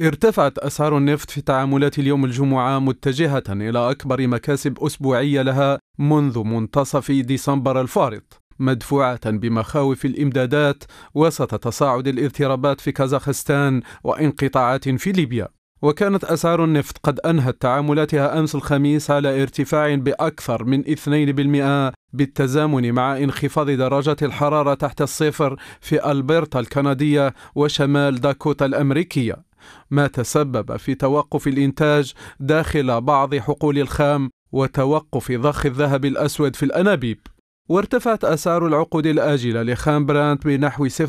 ارتفعت أسعار النفط في تعاملات اليوم الجمعة متجهة إلى أكبر مكاسب أسبوعية لها منذ منتصف ديسمبر الفارط مدفوعة بمخاوف الإمدادات وسط تصاعد الاضطرابات في كازاخستان وانقطاعات في ليبيا وكانت أسعار النفط قد أنهت تعاملاتها أمس الخميس على ارتفاع بأكثر من 2% بالتزامن مع انخفاض درجة الحرارة تحت الصفر في ألبرتا الكندية وشمال داكوتا الأمريكية ما تسبب في توقف الإنتاج داخل بعض حقول الخام وتوقف ضخ الذهب الأسود في الأنابيب وارتفعت أسعار العقود الآجلة لخام برانت بنحو 0.39%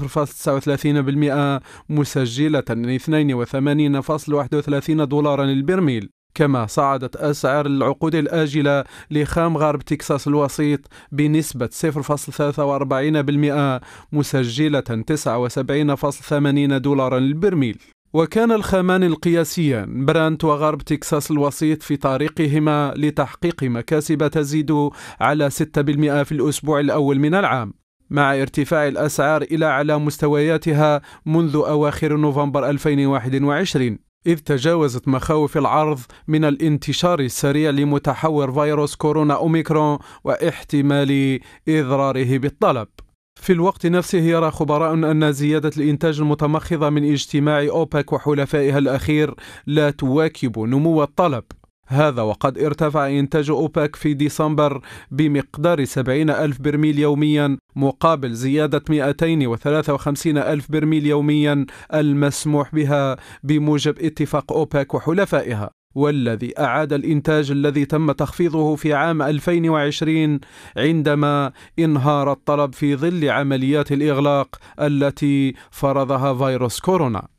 مسجلة 82.31 دولارا للبرميل كما صعدت أسعار العقود الآجلة لخام غرب تكساس الوسيط بنسبة 0.43% مسجلة 79.80 دولارا للبرميل وكان الخامان القياسيان برانت وغرب تكساس الوسيط في طريقهما لتحقيق مكاسب تزيد على 6% في الأسبوع الأول من العام مع ارتفاع الأسعار إلى على مستوياتها منذ أواخر نوفمبر 2021 إذ تجاوزت مخاوف العرض من الانتشار السريع لمتحور فيروس كورونا أوميكرون واحتمال إضراره بالطلب في الوقت نفسه يرى خبراء أن زيادة الإنتاج المتمخضة من اجتماع أوبك وحلفائها الأخير لا تواكب نمو الطلب هذا وقد ارتفع إنتاج أوبك في ديسمبر بمقدار 70 ألف برميل يوميا مقابل زيادة 253 ألف برميل يوميا المسموح بها بموجب اتفاق أوبك وحلفائها والذي أعاد الإنتاج الذي تم تخفيضه في عام 2020 عندما انهار الطلب في ظل عمليات الإغلاق التي فرضها فيروس كورونا